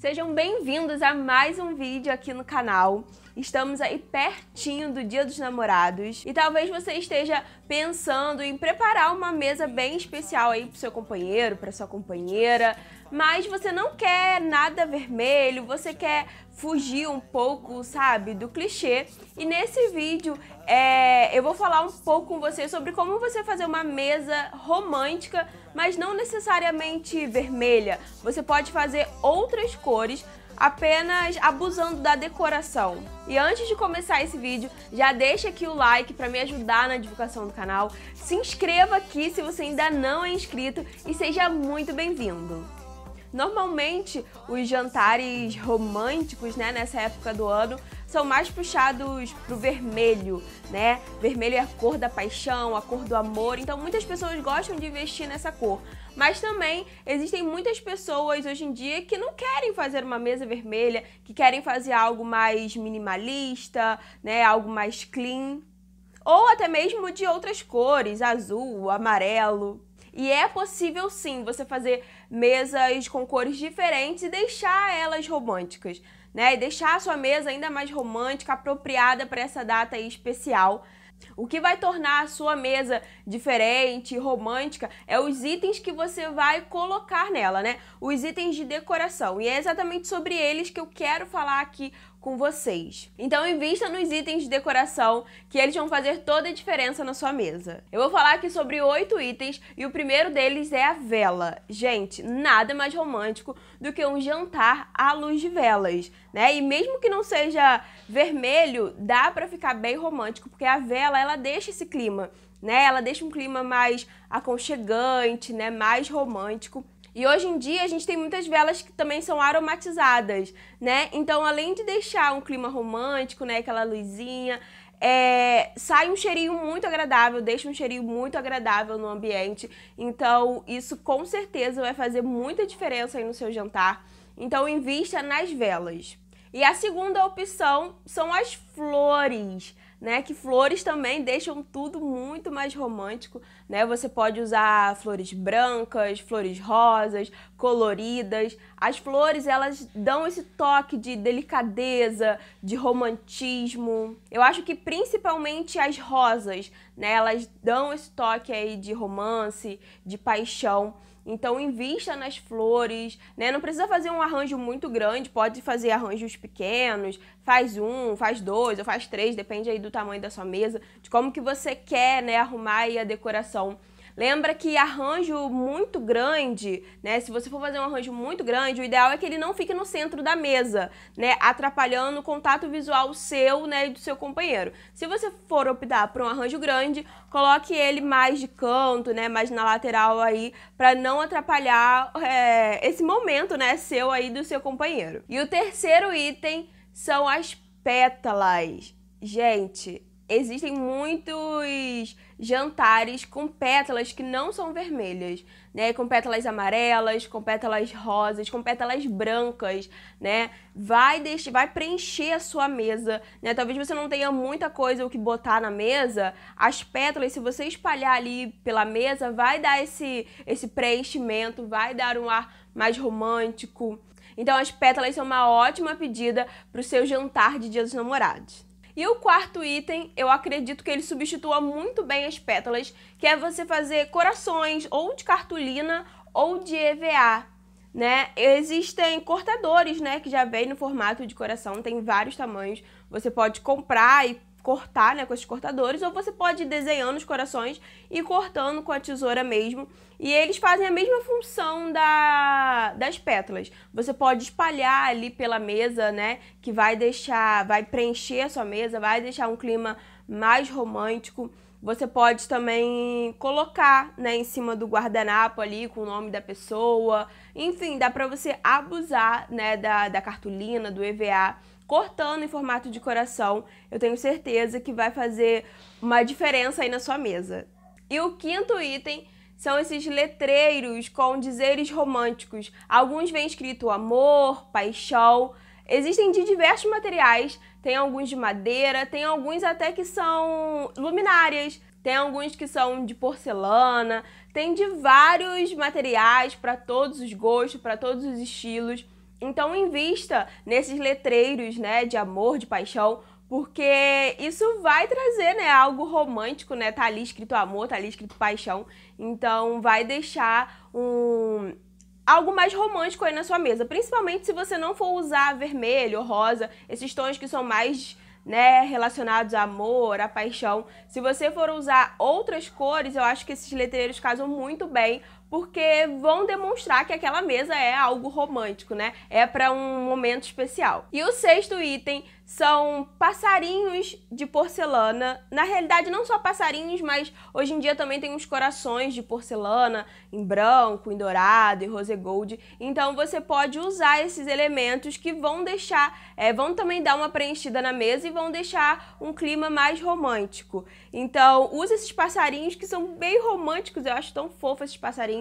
Sejam bem-vindos a mais um vídeo aqui no canal. Estamos aí pertinho do Dia dos Namorados e talvez você esteja pensando em preparar uma mesa bem especial aí pro seu companheiro, para sua companheira, mas você não quer nada vermelho, você quer fugir um pouco, sabe, do clichê. E nesse vídeo é, eu vou falar um pouco com você sobre como você fazer uma mesa romântica, mas não necessariamente vermelha. Você pode fazer outras cores, apenas abusando da decoração. E antes de começar esse vídeo, já deixa aqui o like para me ajudar na divulgação do canal. Se inscreva aqui se você ainda não é inscrito e seja muito bem-vindo. Normalmente, os jantares românticos, né, nessa época do ano, são mais puxados pro vermelho, né? Vermelho é a cor da paixão, a cor do amor, então muitas pessoas gostam de investir nessa cor. Mas também existem muitas pessoas hoje em dia que não querem fazer uma mesa vermelha, que querem fazer algo mais minimalista, né, algo mais clean, ou até mesmo de outras cores, azul, amarelo. E é possível sim você fazer mesas com cores diferentes e deixar elas românticas, né? E deixar a sua mesa ainda mais romântica, apropriada para essa data especial. O que vai tornar a sua mesa diferente, romântica, é os itens que você vai colocar nela, né? Os itens de decoração. E é exatamente sobre eles que eu quero falar aqui com vocês. Então invista nos itens de decoração que eles vão fazer toda a diferença na sua mesa. Eu vou falar aqui sobre oito itens e o primeiro deles é a vela. Gente, nada mais romântico do que um jantar à luz de velas, né? E mesmo que não seja vermelho, dá para ficar bem romântico, porque a vela ela deixa esse clima né? Ela deixa um clima mais aconchegante, né? Mais romântico. E hoje em dia a gente tem muitas velas que também são aromatizadas, né? Então, além de deixar um clima romântico, né, aquela luzinha, é, sai um cheirinho muito agradável, deixa um cheirinho muito agradável no ambiente. Então, isso com certeza vai fazer muita diferença aí no seu jantar. Então, invista nas velas. E a segunda opção são as flores né? Que flores também deixam tudo muito mais romântico, né? Você pode usar flores brancas, flores rosas, coloridas. As flores, elas dão esse toque de delicadeza, de romantismo. Eu acho que principalmente as rosas, né? Elas dão esse toque aí de romance, de paixão. Então invista nas flores, né? Não precisa fazer um arranjo muito grande, pode fazer arranjos pequenos, faz um, faz dois ou faz três, depende aí do do tamanho da sua mesa, de como que você quer, né, arrumar a decoração. Lembra que arranjo muito grande, né? Se você for fazer um arranjo muito grande, o ideal é que ele não fique no centro da mesa, né? Atrapalhando o contato visual seu, né? E do seu companheiro. Se você for optar por um arranjo grande, coloque ele mais de canto, né? Mais na lateral aí, para não atrapalhar é, esse momento, né? Seu aí do seu companheiro. E o terceiro item são as pétalas. Gente, existem muitos jantares com pétalas que não são vermelhas, né? Com pétalas amarelas, com pétalas rosas, com pétalas brancas, né? Vai deixar, vai preencher a sua mesa, né? Talvez você não tenha muita coisa o que botar na mesa, as pétalas se você espalhar ali pela mesa, vai dar esse esse preenchimento, vai dar um ar mais romântico. Então as pétalas são uma ótima pedida para o seu jantar de Dia dos Namorados. E o quarto item, eu acredito que ele substitua muito bem as pétalas, que é você fazer corações ou de cartolina ou de EVA, né? Existem cortadores, né, que já vem no formato de coração, tem vários tamanhos. Você pode comprar e cortar né, com esses cortadores, ou você pode ir desenhando os corações e cortando com a tesoura mesmo. E eles fazem a mesma função da, das pétalas. Você pode espalhar ali pela mesa, né? Que vai deixar, vai preencher a sua mesa, vai deixar um clima mais romântico. Você pode também colocar né, em cima do guardanapo ali com o nome da pessoa. Enfim, dá para você abusar né, da, da cartolina, do EVA cortando em formato de coração. Eu tenho certeza que vai fazer uma diferença aí na sua mesa. E o quinto item são esses letreiros com dizeres românticos. Alguns vêm escrito amor, paixão. Existem de diversos materiais, tem alguns de madeira, tem alguns até que são luminárias, tem alguns que são de porcelana, tem de vários materiais para todos os gostos, para todos os estilos. Então invista nesses letreiros, né, de amor, de paixão, porque isso vai trazer, né, algo romântico, né? Tá ali escrito amor, tá ali escrito paixão. Então vai deixar um algo mais romântico aí na sua mesa, principalmente se você não for usar vermelho, rosa, esses tons que são mais né, relacionados a amor, a paixão. Se você for usar outras cores, eu acho que esses letreiros casam muito bem porque vão demonstrar que aquela mesa é algo romântico, né? É para um momento especial. E o sexto item são passarinhos de porcelana. Na realidade, não só passarinhos, mas hoje em dia também tem uns corações de porcelana em branco, em dourado, em rose gold. Então você pode usar esses elementos que vão deixar, é, vão também dar uma preenchida na mesa e vão deixar um clima mais romântico. Então use esses passarinhos que são bem românticos, eu acho tão fofo esses passarinhos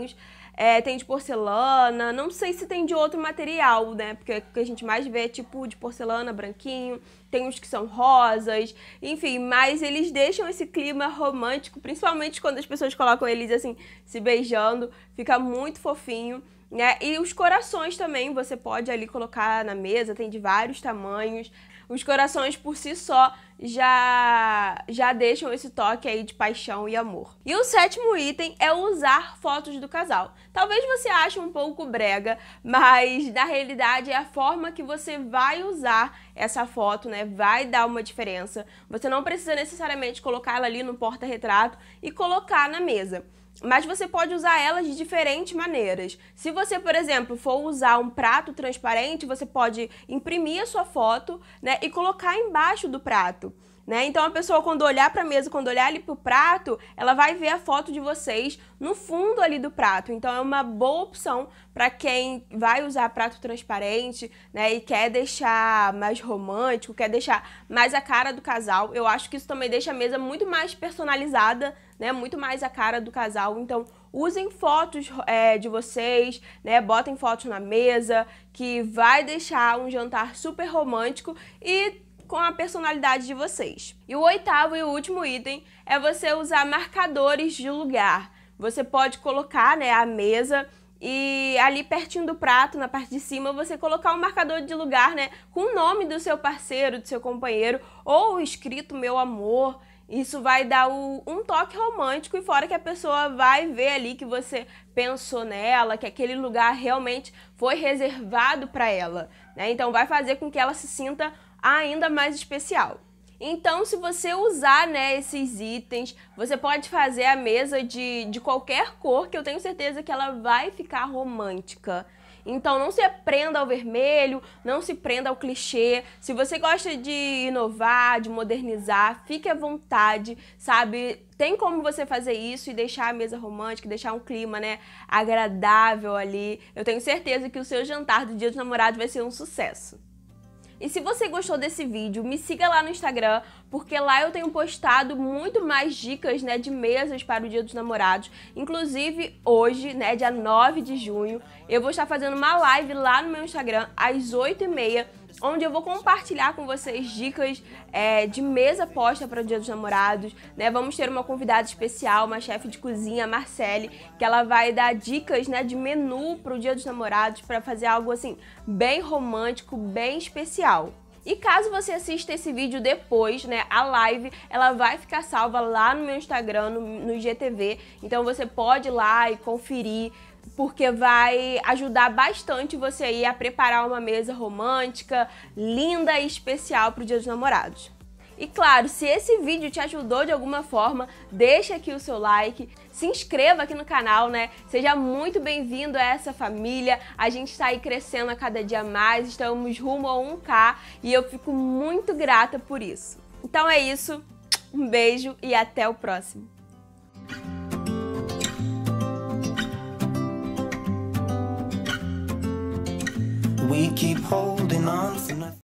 é, tem de porcelana, não sei se tem de outro material, né? Porque o que a gente mais vê é tipo de porcelana, branquinho, tem uns que são rosas, enfim, mas eles deixam esse clima romântico, principalmente quando as pessoas colocam eles assim, se beijando, fica muito fofinho. Né? E os corações também, você pode ali colocar na mesa, tem de vários tamanhos. Os corações por si só já já deixam esse toque aí de paixão e amor. E o sétimo item é usar fotos do casal. Talvez você ache um pouco brega, mas na realidade é a forma que você vai usar essa foto, né? Vai dar uma diferença. Você não precisa necessariamente colocar ela ali no porta-retrato e colocar na mesa mas você pode usar elas de diferentes maneiras. Se você, por exemplo, for usar um prato transparente, você pode imprimir a sua foto né, e colocar embaixo do prato. Né? Então a pessoa quando olhar para a mesa, quando olhar ali para o prato, ela vai ver a foto de vocês no fundo ali do prato. Então é uma boa opção para quem vai usar prato transparente, né, e quer deixar mais romântico, quer deixar mais a cara do casal. Eu acho que isso também deixa a mesa muito mais personalizada, né, muito mais a cara do casal. Então usem fotos é, de vocês, né? Botem fotos na mesa, que vai deixar um jantar super romântico e com a personalidade de vocês. E o oitavo e último item é você usar marcadores de lugar. Você pode colocar né, a mesa e ali pertinho do prato, na parte de cima, você colocar um marcador de lugar, né, com o nome do seu parceiro, do seu companheiro, ou escrito meu amor. Isso vai dar o, um toque romântico e fora que a pessoa vai ver ali que você pensou nela, que aquele lugar realmente foi reservado para ela, né? Então vai fazer com que ela se sinta ainda mais especial. Então, se você usar né, esses itens, você pode fazer a mesa de, de qualquer cor, que eu tenho certeza que ela vai ficar romântica. Então não se prenda ao vermelho, não se prenda ao clichê. Se você gosta de inovar, de modernizar, fique à vontade, sabe? Tem como você fazer isso e deixar a mesa romântica, deixar um clima, né, agradável ali. Eu tenho certeza que o seu jantar do Dia dos Namorados vai ser um sucesso. E se você gostou desse vídeo, me siga lá no Instagram, porque lá eu tenho postado muito mais dicas, né, de mesas para o Dia dos Namorados. Inclusive, hoje, né, dia 9 de junho, eu vou estar fazendo uma live lá no meu Instagram às 8h30 onde eu vou compartilhar com vocês dicas é, de mesa posta para o Dia dos Namorados. Né? Vamos ter uma convidada especial, uma chefe de cozinha, Marcele, que ela vai dar dicas né, de menu para o Dia dos Namorados para fazer algo assim bem romântico, bem especial. E caso você assista esse vídeo depois, né, a live, ela vai ficar salva lá no meu Instagram, no, no GTV. Então você pode ir lá e conferir porque vai ajudar bastante você aí a preparar uma mesa romântica, linda e especial para o Dia dos Namorados. E claro, se esse vídeo te ajudou de alguma forma, deixa aqui o seu like, se inscreva aqui no canal, né? Seja muito bem-vindo a essa família. A gente está aí crescendo a cada dia mais, estamos rumo a 1K e eu fico muito grata por isso. Então é isso, um beijo e até o próximo. We keep holding on for